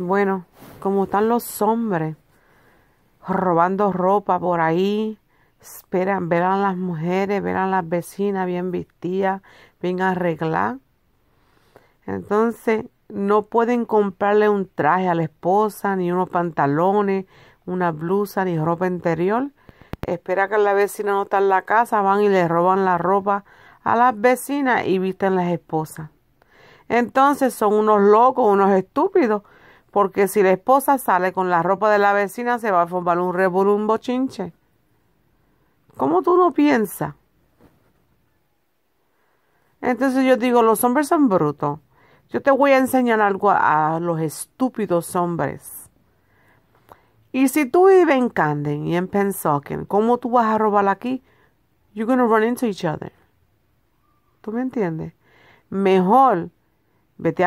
Bueno, como están los hombres robando ropa por ahí, esperan, verán las mujeres, verán las vecinas bien vestidas, bien arregladas. Entonces, no pueden comprarle un traje a la esposa, ni unos pantalones, una blusa, ni ropa interior. Espera que la vecina no está en la casa, van y le roban la ropa a las vecinas y visten las esposas. Entonces son unos locos, unos estúpidos, porque si la esposa sale con la ropa de la vecina se va a formar un revolumbo chinche. ¿Cómo tú no piensas? Entonces yo digo, los hombres son brutos. Yo te voy a enseñar algo a, los estúpidos hombres. Y si tú vives en Camden y en Pensacola, ¿cómo tú vas a robar aquí? You're to run into each other. ¿Tú me entiendes? Mejor vete a